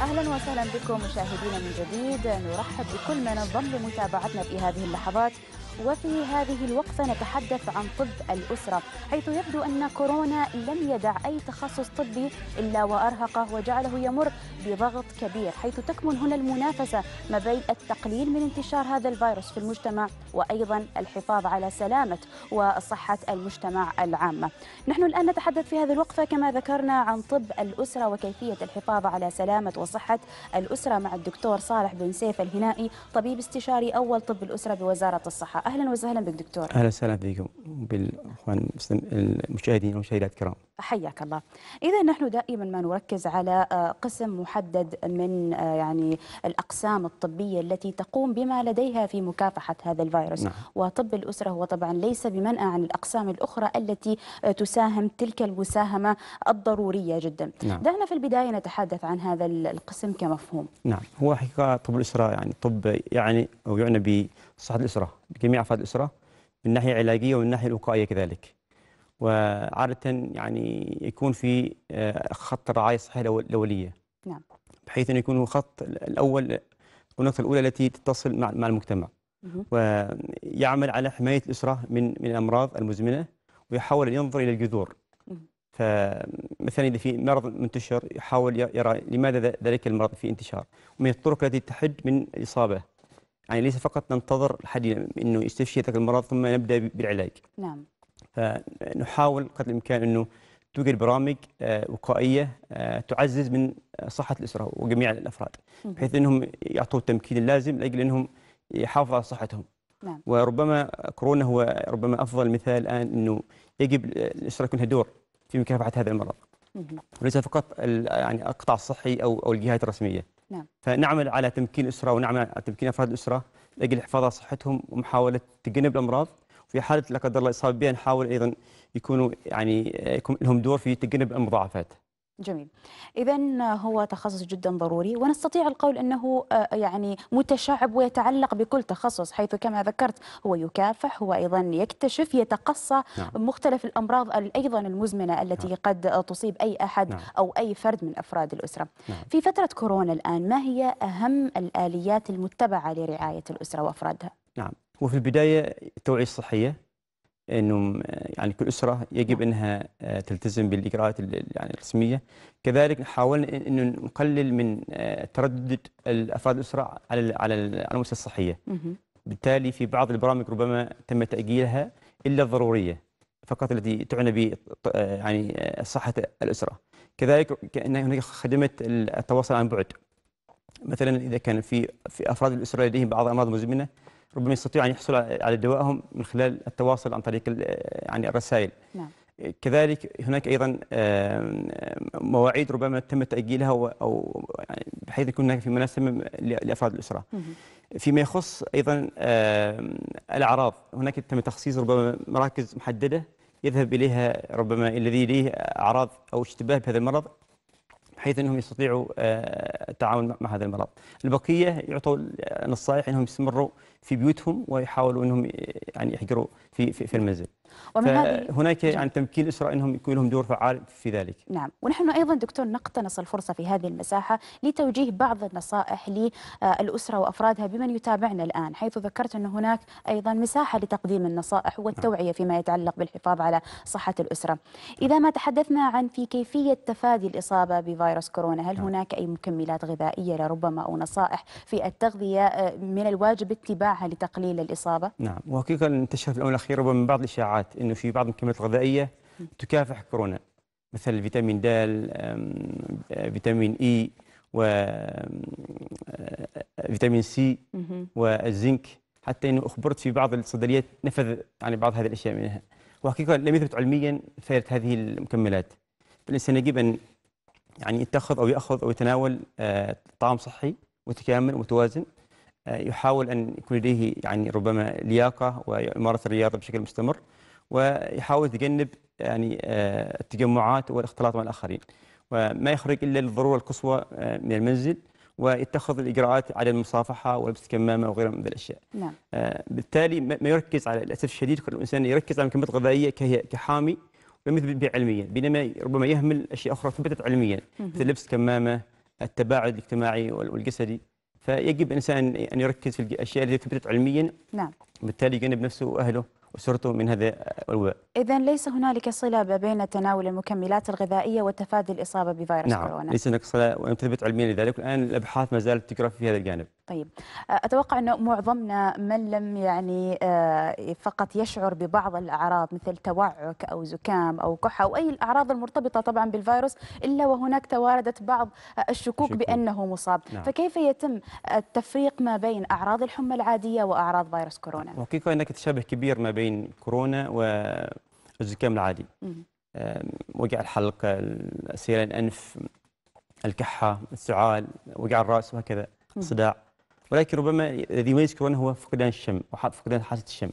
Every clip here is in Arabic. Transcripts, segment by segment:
اهلا وسهلا بكم مشاهدينا من جديد نرحب بكل من انضم لمتابعتنا في هذه اللحظات وفي هذه الوقفة نتحدث عن طب الأسرة حيث يبدو أن كورونا لم يدع أي تخصص طبي إلا وأرهقه وجعله يمر بضغط كبير حيث تكمن هنا المنافسة ما بين التقليل من انتشار هذا الفيروس في المجتمع وأيضا الحفاظ على سلامة وصحة المجتمع العامة نحن الآن نتحدث في هذه الوقفة كما ذكرنا عن طب الأسرة وكيفية الحفاظ على سلامة وصحة الأسرة مع الدكتور صالح بن سيف الهنائي طبيب استشاري أول طب الأسرة بوزارة الصحة أهلا وسهلا بك دكتور أهلا وسهلا بكم بالأخوان المشاهدين والمشاهدات الكرام حياك الله إذا نحن دائما ما نركز على آه، قسم محدد من آه، يعني الأقسام الطبية التي تقوم بما لديها في مكافحة هذا الفيروس نعم. وطب الأسرة هو طبعا ليس بمنأى عن الأقسام الأخرى التي آه، تساهم تلك المساهمة الضرورية جدا نعم. دعنا في البداية نتحدث عن هذا القسم كمفهوم نعم هو حقيقة طب الأسرة يعني طب يعني او يعنى بصحة الأسرة جميع افراد الاسره من ناحيه علاجيه ومن ناحيه الوقائيه كذلك. وعاده يعني يكون في آه، خط الرعايه الصحيه الاوليه. نعم. بحيث انه يكون هو خط الاول والنقطه الاولى التي تتصل مع مع المجتمع. مه. ويعمل على حمايه الاسره من من الامراض المزمنه ويحاول ان ينظر الى الجذور. فمثلا اذا في مرض منتشر يحاول يرى لماذا ذلك المرض في انتشار؟ ومن الطرق التي تحد من الاصابه يعني ليس فقط ننتظر حد انه يستشفي ذاك المرض ثم نبدا بالعلاج نعم فنحاول قدر الامكان انه توجد برامج آه، وقائيه آه، تعزز من آه، صحه الاسره وجميع الافراد بحيث انهم يعطوا التمكين اللازم لاجل انهم يحافظوا على صحتهم نعم. وربما كورونا هو ربما افضل مثال الان انه يجب الاسره يكون لها دور في مكافحه هذا المرض وليس فقط يعني القطاع الصحي او او الجهات الرسميه نعم. فنعمل على تمكين الأسرة ونعمل على تمكين أفراد الأسرة لأجل الحفاظ على صحتهم ومحاولة تجنب الأمراض وفي حالة لا قدر الله إصابة بها نحاول أيضا يكونوا يعني يكون لهم دور في تجنب المضاعفات جميل إذا هو تخصص جدا ضروري ونستطيع القول أنه آه، يعني متشعب ويتعلق بكل تخصص حيث كما ذكرت هو يكافح هو أيضا يكتشف يتقصى نعم. مختلف الأمراض أيضا المزمنة التي نعم. قد تصيب أي أحد نعم. أو أي فرد من أفراد الأسرة نعم. في فترة كورونا الآن ما هي أهم الآليات المتبعة لرعاية الأسرة وأفرادها؟ نعم وفي البداية التوعية الصحية انه يعني كل اسره يجب نعم. انها آه، تلتزم بالاجراءات يعني الرسميه كذلك حاولنا انه نقلل من آه، تردد الافراد الاسره على على المؤسسه الصحيه بالتالي في بعض البرامج ربما تم تاجيلها الا الضروريه فقط التي تعنى ب آه، يعني صحه الاسره كذلك كان هناك خدمه التواصل عن بعد مثلا اذا كان في في افراد الاسره لديهم بعض الامراض المزمنه ربما يستطيع ان يحصل على دوائهم من خلال التواصل عن طريق يعني الرسائل نعم. كذلك هناك ايضا مواعيد ربما تم تاجيلها او يعني بحيث يكون هناك في مناسبه لافراد الاسره فيما يخص ايضا الاعراض هناك تم تخصيص ربما مراكز محدده يذهب اليها ربما الذي لديه اعراض او اشتباه بهذا المرض بحيث انهم يستطيعوا آه، التعاون مع هذا المرض. البقيه يعطوا النصائح انهم يستمروا في بيوتهم ويحاولوا انهم آه، يعني يحجروا في, في المنزل. ومن هناك عن تمكين الاسره انهم يكون لهم دور فعال في ذلك. نعم، ونحن ايضا دكتور نقتنص الفرصه في هذه المساحه لتوجيه بعض النصائح للاسره وافرادها بمن يتابعنا الان، حيث ذكرت ان هناك ايضا مساحه لتقديم النصائح والتوعيه فيما يتعلق بالحفاظ على صحه الاسره. اذا ما تحدثنا عن في كيفيه تفادي الاصابه بفيروس كورونا، هل نعم. هناك اي مكملات غذائيه لربما او نصائح في التغذيه آه، من الواجب اتباعها لتقليل الاصابه؟ نعم، وحقيقه انتشر في الاونه الاخيره ربما بعض الاشاعات توقعت انه في بعض المكملات الغذائيه تكافح كورونا مثل فيتامين د فيتامين اي و آه، فيتامين سي والزنك حتى انه اخبرت في بعض الصيدليات نفذ يعني بعض هذه الاشياء منها وحقيقه لم يثبت علميا فائده هذه المكملات فالانسان يجب ان يعني يتخذ او ياخذ او يتناول آه، طعام صحي متكامل ومتوازن آه، يحاول ان يكون لديه يعني ربما لياقه ويمارس الرياضه بشكل مستمر ويحاول يتجنب يعني آه، التجمعات والاختلاط مع الآخرين وما يخرج إلا للضرورة القصوى آه، من المنزل ويتخذ الإجراءات على المصافحة ولبس الكمامة وغيرها من الأشياء نعم. آه، بالتالي ما يركز على الأسف الشديد كل إنسان يركز على المكملات الغذائية كحامي ولم يثبت علميا بينما ربما يهمل اشياء اخرى ثبتت علميا مثل لبس كمامه التباعد الاجتماعي والجسدي فيجب الانسان ان يركز في الاشياء التي ثبتت علميا نعم بالتالي يجنب نفسه واهله وسرته من هذا الوباء إذا ليس هنالك صلة بين تناول المكملات الغذائية وتفادي الإصابة بفيروس نعم كورونا ليس هناك صلة ولم تثبت علميا لذلك الآن الأبحاث ما زالت تكرر في هذا الجانب طيب أتوقع أنه معظمنا من لم يعني آه، فقط يشعر ببعض الأعراض مثل توعك أو زكام أو كحة أو أي الأعراض المرتبطة طبعا بالفيروس إلا وهناك تواردت بعض الشكوك شكوك. بأنه مصاب نعم. فكيف يتم التفريق ما بين أعراض الحمى العادية وأعراض فيروس كورونا؟ حقيقة هناك تشابه كبير ما بين بين كورونا والزكام العادي وجع الحلق سيلان الانف الكحه السعال وجع الراس وهكذا صداع ولكن ربما الذي يميز كورونا هو فقدان الشم فقدان حاسه الشم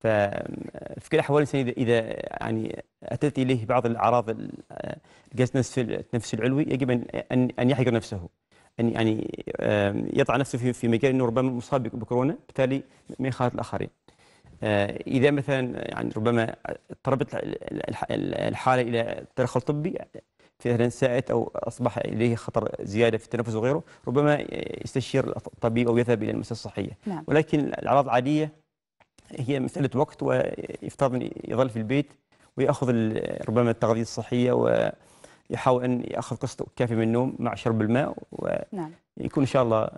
ففي كل الاحوال الانسان اذا يعني اتت اليه بعض الاعراض الجهاز آه، التنفسي العلوي يجب ان ان يحجر نفسه ان يعني يضع نفسه في مجال انه ربما مصاب بكورونا بالتالي ما يخالط الاخرين. آه، اذا مثلا يعني ربما اضطربت الحاله الى ترخل طبي مثلا ساءت او اصبح اليه خطر زياده في التنفس وغيره ربما يستشير الطبيب او يذهب الى المؤسسه الصحيه نعم. ولكن الاعراض العاديه هي مساله وقت ويفترض ان يظل في البيت وياخذ ربما التغذيه الصحيه ويحاول ان ياخذ قسط كافي من النوم مع شرب الماء ويكون نعم. ان شاء الله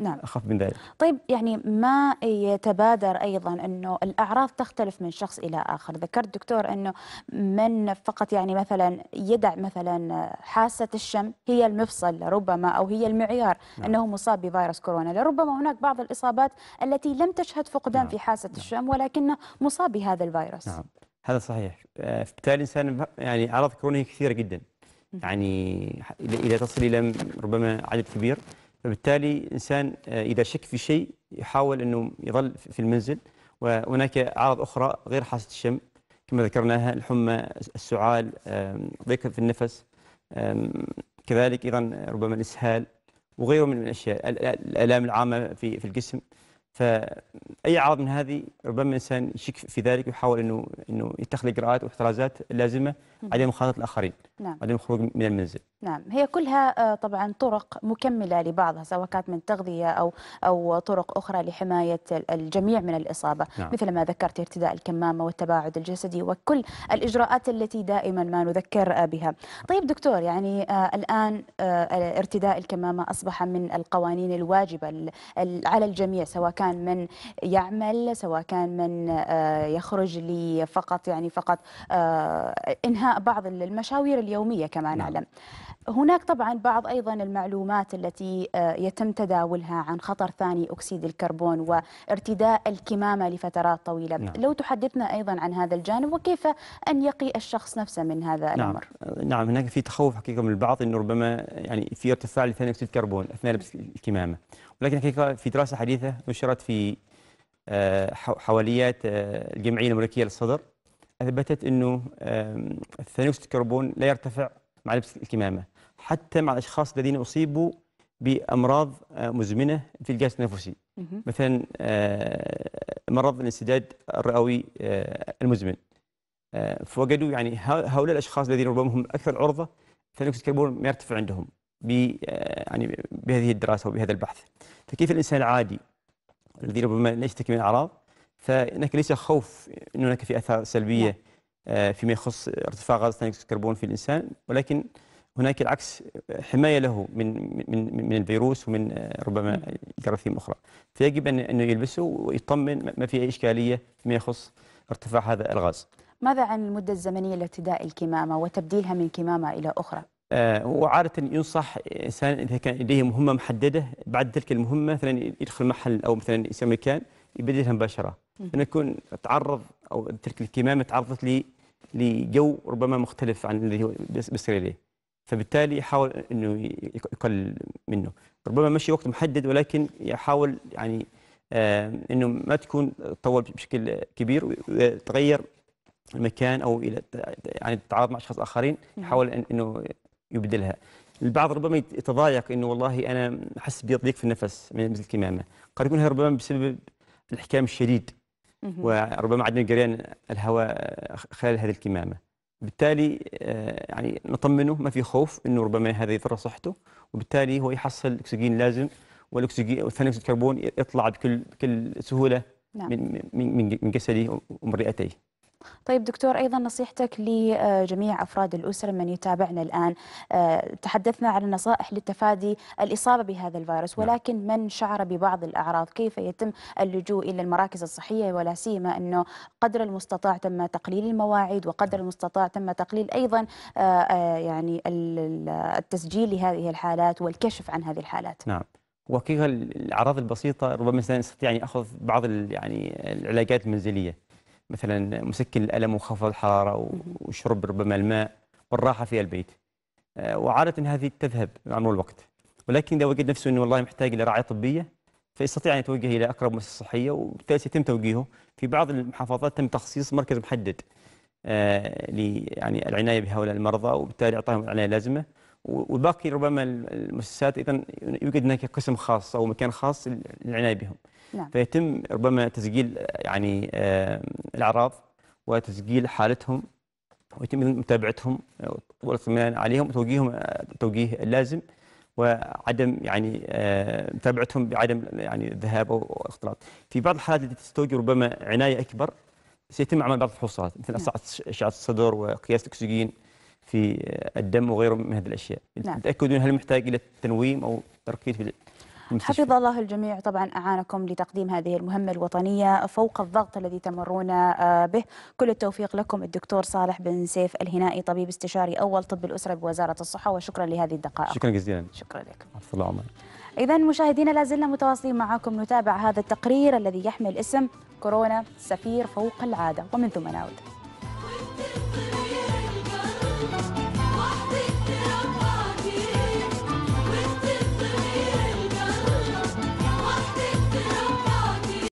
نعم اخف من ذلك طيب يعني ما يتبادر ايضا انه الاعراض تختلف من شخص الى اخر ذكرت دكتور انه من فقط يعني مثلا يدع مثلا حاسه الشم هي المفصل ربما او هي المعيار نعم. انه مصاب بفيروس كورونا لربما هناك بعض الاصابات التي لم تشهد فقدان نعم. في حاسه نعم. الشم ولكن مصاب بهذا الفيروس نعم هذا صحيح آه، بالتالي الانسان يعني اعراض كورونا كثيره جدا يعني اذا تصل الى ربما عدد كبير فبالتالي الإنسان آه، إذا شك في شيء يحاول أنه يظل في المنزل وهناك أعراض أخرى غير حاسة الشم كما ذكرناها الحمى السعال ضيق في النفس كذلك أيضا ربما الإسهال وغيره من الأشياء الآلام العامة في في الجسم فأي أعراض من هذه ربما الإنسان يشك في ذلك ويحاول أنه أنه يتخذ إجراءات واحترازات اللازمة عدم مخالطة الآخرين نعم. عدم الخروج من المنزل نعم هي كلها آه، طبعا طرق مكمله لبعضها سواء كانت من تغذيه او او طرق اخرى لحمايه الجميع من الاصابه نعم. مثل ما ذكرت ارتداء الكمامه والتباعد الجسدي وكل الاجراءات التي دائما ما نذكر آه، بها. طيب دكتور يعني آه، الان ارتداء الكمامه اصبح من القوانين الواجبه على الجميع سواء كان من يعمل سواء كان من يخرج فقط يعني فقط انهاء بعض المشاوير اليوميه كما نعم. نعلم. هناك طبعا بعض ايضا المعلومات التي آه، يتم تداولها عن خطر ثاني اكسيد الكربون وارتداء الكمامه لفترات طويله، نعم. لو تحدثنا ايضا عن هذا الجانب وكيف ان يقي الشخص نفسه من هذا نعم. الامر. نعم هناك في تخوف حقيقه من البعض انه ربما يعني في ارتفاع لثاني اكسيد الكربون اثناء لبس الكمامه، ولكن حقيقه في دراسه حديثه نشرت في آه، حواليات آه، الجمعيه الامريكيه للصدر اثبتت انه ثاني اكسيد الكربون لا يرتفع مع لبس الكمامة حتى مع الأشخاص الذين أصيبوا بأمراض آه، مزمنة في الجهاز التنفسي مثلا آه، مرض الانسداد الرئوي آه، المزمن فوجدوا يعني هؤلاء الأشخاص الذين ربما هم أكثر عرضة ثاني أكسيد الكربون يرتفع عندهم يعني بهذه الدراسة وبهذا البحث فكيف الإنسان العادي الذي ربما لا يشتكي من أعراض فهناك ليس خوف أن هناك في آثار سلبية نعم. آه، فيما يخص ارتفاع غاز ثاني اكسيد الكربون في الانسان ولكن هناك العكس حمايه له من من من الفيروس ومن آه، ربما جراثيم اخرى فيجب ان انه يلبسه ويطمن ما في اي اشكاليه فيما يخص ارتفاع هذا الغاز ماذا عن المده الزمنيه لارتداء الكمامه وتبديلها من كمامه الى اخرى آه، وعادة ينصح إنسان إذا كان لديه مهمة محددة بعد تلك المهمة مثلا يدخل محل أو مثلا يسوي مكان يبدلها مباشرة أن يكون تعرض أو تلك الكمامة تعرضت لجو ربما مختلف عن الذي بيصير اليه فبالتالي يحاول انه يقلل منه ربما مشي وقت محدد ولكن يحاول يعني انه ما تكون تطول بشكل كبير وتغير المكان او الى يعني التعارض مع اشخاص اخرين يحاول انه يبدلها البعض ربما يتضايق انه والله انا احس بضيق في النفس من الكمامه قد يكون هذا ربما بسبب الاحكام الشديد وربما عدنا جريان الهواء خلال هذه الكمامه بالتالي آه، يعني نطمنه ما في خوف انه ربما هذا يضر صحته وبالتالي هو يحصل الاكسجين اللازم والاكسجين وثاني اكسيد الكربون يطلع بكل بكل سهوله نعم. من من من جسده ومن رئتيه طيب دكتور ايضا نصيحتك لجميع افراد الاسره من يتابعنا الان آه، تحدثنا عن النصائح للتفادي الاصابه بهذا الفيروس نعم. ولكن من شعر ببعض الاعراض كيف يتم اللجوء الى المراكز الصحيه ولا سيما انه قدر المستطاع تم تقليل المواعيد وقدر نعم. المستطاع تم تقليل ايضا آه، آه، يعني التسجيل لهذه الحالات والكشف عن هذه الحالات نعم وكيف الاعراض البسيطه ربما يستطيع ان يعني ياخذ بعض يعني العلاجات المنزليه مثلا مسكن الألم وخفض الحرارة وشرب ربما الماء والراحة في البيت آه، وعادة هذه تذهب مع مرور الوقت ولكن إذا وجد نفسه أنه والله محتاج إلى رعاية طبية فيستطيع أن يتوجه إلى أقرب مؤسسة صحية وبالتالي يتم توجيهه في بعض المحافظات تم تخصيص مركز محدد آه، يعني العناية بهؤلاء المرضى وبالتالي إعطائهم العناية اللازمة وباقي ربما المؤسسات ايضا يوجد هناك قسم خاص او مكان خاص للعنايه بهم نعم. فيتم ربما تسجيل يعني آه، الاعراض وتسجيل حالتهم ويتم متابعتهم آه، والاطمئنان عليهم وتوجيههم التوجيه آه، اللازم وعدم يعني متابعتهم بعدم يعني الذهاب او الاختلاط. في بعض الحالات التي تستوجب ربما عنايه اكبر سيتم عمل بعض الفحوصات مثل نعم. اشعه الصدر وقياس الاكسجين في الدم وغيره من هذه الأشياء نعم. تتأكدون هل محتاج إلى تنويم أو تركيز في المستشفى. حفظ الله الجميع طبعا أعانكم لتقديم هذه المهمة الوطنية فوق الضغط الذي تمرون آه، به كل التوفيق لكم الدكتور صالح بن سيف الهنائي طبيب استشاري أول طب الأسرة بوزارة الصحة وشكرا لهذه الدقائق شكرا جزيلا شكرا لك إذا مشاهدينا لا زلنا متواصلين معكم نتابع هذا التقرير الذي يحمل اسم كورونا سفير فوق العادة ومن ثم نعود